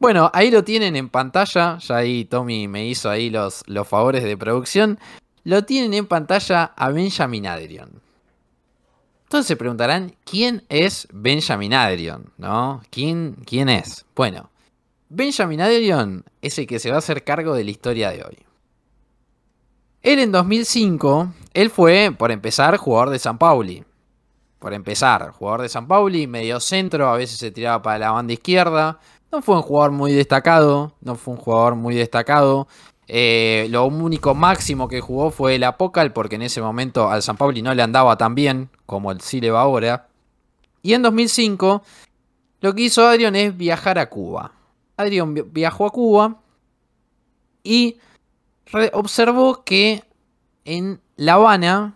Bueno, ahí lo tienen en pantalla. Ya ahí Tommy me hizo ahí los, los favores de producción. Lo tienen en pantalla a Benjamin Adrion. Entonces se preguntarán, ¿quién es Benjamin Adrion? ¿No? ¿Quién, ¿Quién es? Bueno, Benjamin Adrian es el que se va a hacer cargo de la historia de hoy. Él en 2005, él fue, por empezar, jugador de San Pauli. Por empezar, jugador de San Pauli, medio centro, a veces se tiraba para la banda izquierda, no fue un jugador muy destacado, no fue un jugador muy destacado. Eh, lo único máximo que jugó fue el Apocal, porque en ese momento al San Pauli no le andaba tan bien como el sí le va ahora. Y en 2005, lo que hizo Adrián es viajar a Cuba. Adrián viajó a Cuba y observó que en La Habana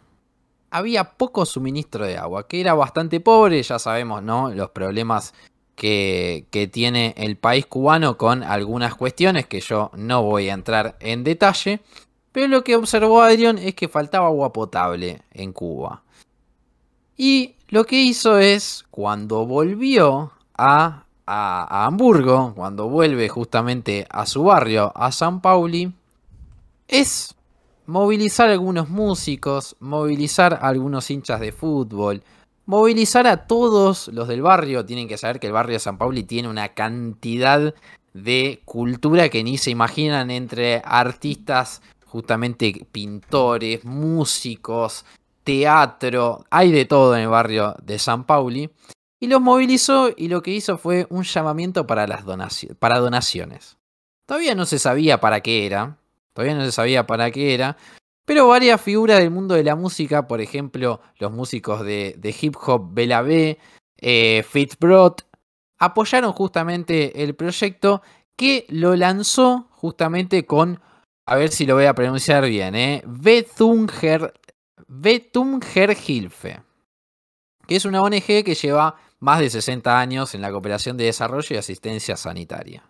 había poco suministro de agua, que era bastante pobre, ya sabemos, ¿no? Los problemas que, tiene el país cubano con algunas cuestiones que yo no voy a entrar en detalle. Pero lo que observó Adrián es que faltaba agua potable en Cuba. Y lo que hizo es, cuando volvió a, a, Hamburgo, cuando vuelve justamente a su barrio, a San Pauli, es movilizar algunos músicos, movilizar algunos hinchas de fútbol, movilizar a todos los del barrio. Tienen que saber que el barrio de San Pauli tiene una cantidad de cultura que ni se imaginan entre artistas, justamente pintores, músicos, teatro, hay de todo en el barrio de San Pauli. Y los movilizó y lo que hizo fue un llamamiento para, las para donaciones. Todavía no se sabía para qué era, todavía no se sabía para qué era, pero varias figuras del mundo de la música, por ejemplo, los músicos de, hip hop Bela B, eh, apoyaron justamente el proyecto que lo lanzó justamente con, a ver si lo voy a pronunciar bien, eh, Hilfe, que es una ONG que lleva más de 60 años en la cooperación de desarrollo y asistencia sanitaria.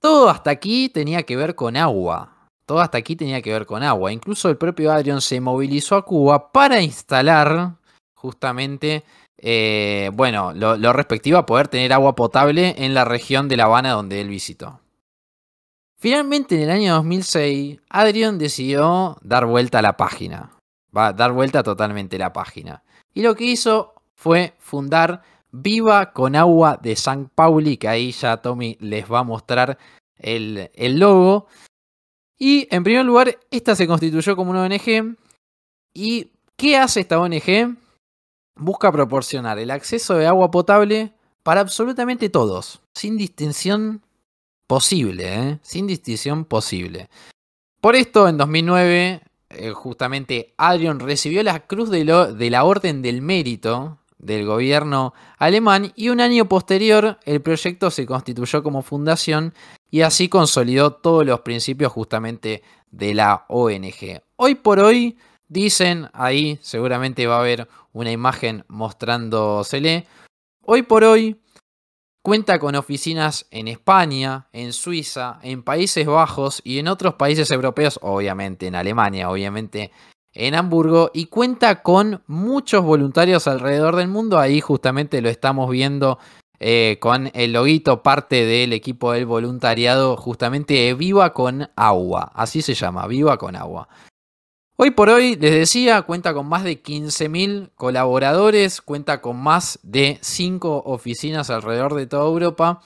Todo hasta aquí tenía que ver con agua, todo hasta aquí tenía que ver con agua. Incluso el propio Adrian se movilizó a Cuba para instalar justamente, eh, bueno, lo, respectivo a poder tener agua potable en la región de La Habana donde él visitó. Finalmente, en el año 2006, Adrian decidió dar vuelta a la página. Va a dar vuelta totalmente la página. Y lo que hizo fue fundar Viva con Agua de San Pauli, que ahí ya Tommy les va a mostrar el, el logo. Y en primer lugar, esta se constituyó como una ONG. ¿Y qué hace esta ONG? Busca proporcionar el acceso de agua potable para absolutamente todos, sin distinción posible, ¿eh? sin distinción posible. Por esto, en 2009, eh, justamente Adrian recibió la Cruz de la Orden del Mérito del gobierno alemán y un año posterior el proyecto se constituyó como fundación y así consolidó todos los principios justamente de la ONG. Hoy por hoy dicen, ahí seguramente va a haber una imagen mostrándosele, hoy por hoy cuenta con oficinas en España, en Suiza, en Países Bajos y en otros países europeos, obviamente en Alemania, obviamente en Hamburgo y cuenta con muchos voluntarios alrededor del mundo. Ahí justamente lo estamos viendo eh, con el loguito, parte del equipo del voluntariado, justamente Viva con Agua. Así se llama, Viva con Agua. Hoy por hoy, les decía, cuenta con más de 15.000 colaboradores, cuenta con más de 5 oficinas alrededor de toda Europa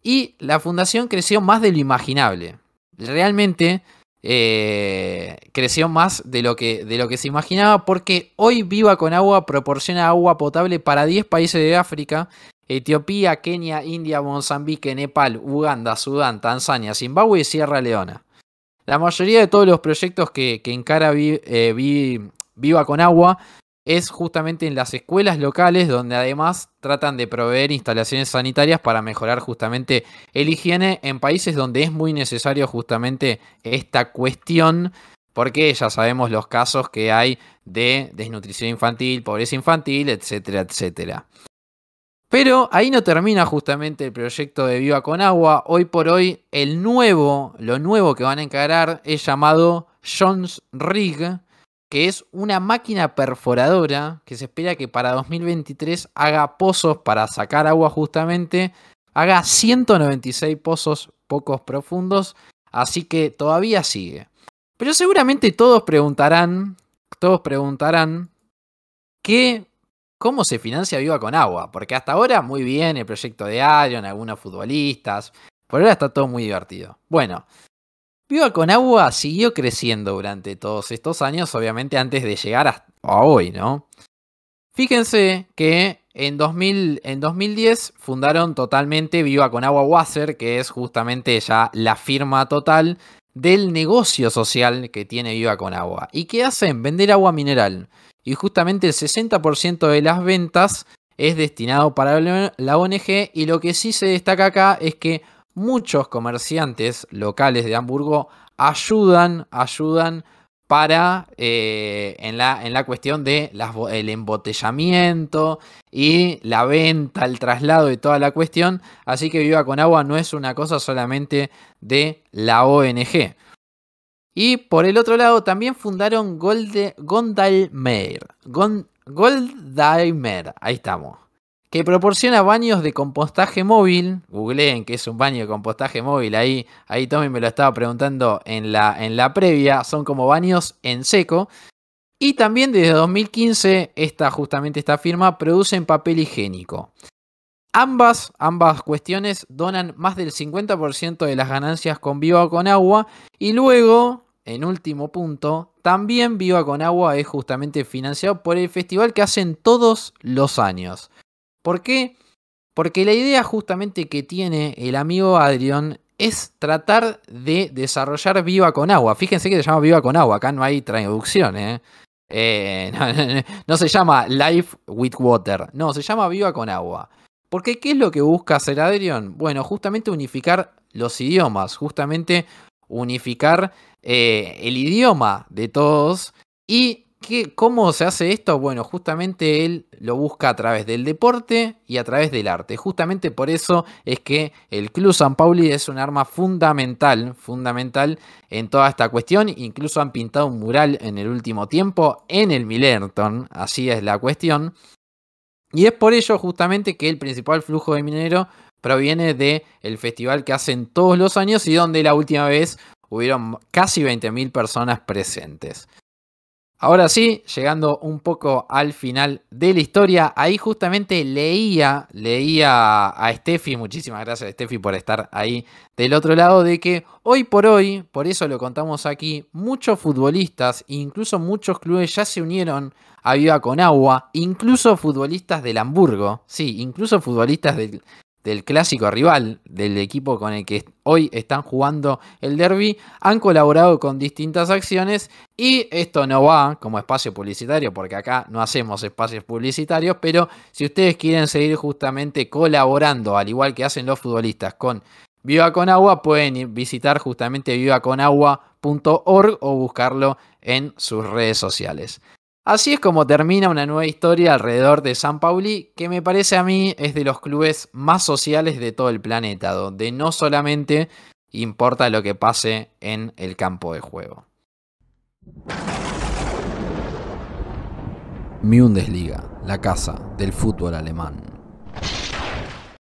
y la fundación creció más de lo imaginable. Realmente eh, creció más de lo, que, de lo que se imaginaba, porque hoy Viva con Agua proporciona agua potable para 10 países de África, Etiopía, Kenia, India, Mozambique, Nepal, Uganda, Sudán, Tanzania, Zimbabue y Sierra Leona. La mayoría de todos los proyectos que, encara eh, Viva con Agua es justamente en las escuelas locales donde además tratan de proveer instalaciones sanitarias para mejorar justamente el higiene en países donde es muy necesario justamente esta cuestión porque ya sabemos los casos que hay de desnutrición infantil, pobreza infantil, etcétera, etcétera. Pero ahí no termina justamente el proyecto de Viva con Agua. Hoy por hoy el nuevo, lo nuevo que van a encarar es llamado Jones Rig que es una máquina perforadora que se espera que para 2023 haga pozos para sacar agua justamente, haga 196 pozos pocos profundos, así que todavía sigue. Pero seguramente todos preguntarán, todos preguntarán cómo se financia Viva con Agua, porque hasta ahora muy bien el proyecto de Arion, algunos futbolistas, por ahora está todo muy divertido. Bueno, Viva con Agua siguió creciendo durante todos estos años, obviamente antes de llegar a, hoy, ¿no? Fíjense que en, en 2010 fundaron totalmente Viva con Agua Wasser, que es justamente ya la firma total del negocio social que tiene Viva con Agua. ¿Y qué hacen? Vender agua mineral. Y justamente el 60% de las ventas es destinado para la ONG y lo que sí se destaca acá es que muchos comerciantes locales de Hamburgo ayudan, ayudan para eh, en, la, cuestión de el embotellamiento y la venta, el traslado y toda la cuestión. Así que Viva con Agua no es una cosa solamente de la ONG. Y por el otro lado también fundaron Gold ahí estamos que proporciona baños de compostaje móvil. Googleen que es un baño de compostaje móvil. Ahí, ahí Tommy me lo estaba preguntando en la, previa. Son como baños en seco. Y también desde 2015, esta, justamente esta firma, producen papel higiénico. Ambas, ambas cuestiones donan más del 50% de las ganancias con Viva con Agua. Y luego, en último punto, también Viva con Agua es justamente financiado por el festival que hacen todos los años. ¿Por qué? Porque la idea justamente que tiene el amigo Adrian es tratar de desarrollar Viva con Agua. Fíjense que se llama Viva con Agua, acá no hay traducción, ¿eh? Eh, no, se llama Life with Water, no, se llama Viva con Agua. ¿Por ¿qué ¿Qué es lo que busca hacer Adrian? Bueno, justamente unificar los idiomas, justamente unificar eh, el idioma de todos y ¿Cómo se hace esto? Bueno, justamente él lo busca a través del deporte y a través del arte. Justamente por eso es que el Club San Pauli es un arma fundamental, fundamental en toda esta cuestión. Incluso han pintado un mural en el último tiempo en el Millerton, así es la cuestión. Y es por ello justamente que el principal flujo de minero proviene del el festival que hacen todos los años y donde la última vez hubieron casi 20.000 personas presentes. Ahora sí, llegando un poco al final de la historia, ahí justamente leía, leía a Steffi, muchísimas gracias Steffi por estar ahí del otro lado, de que hoy por hoy, por eso lo contamos aquí, muchos futbolistas, incluso muchos clubes ya se unieron a Viva con Agua, incluso futbolistas del Hamburgo, sí, incluso futbolistas del, del clásico rival, del equipo con el que hoy están jugando el derby, han colaborado con distintas acciones y esto no va como espacio publicitario, porque acá no hacemos espacios publicitarios, pero si ustedes quieren seguir justamente colaborando, al igual que hacen los futbolistas con Viva con Agua, pueden visitar justamente vivaconagua.org o buscarlo en sus redes sociales. Así es como termina una nueva historia alrededor de San Pauli, que me parece a mí es de los clubes más sociales de todo el planeta, donde no solamente importa lo que pase en el campo de juego. Mi la casa del fútbol alemán.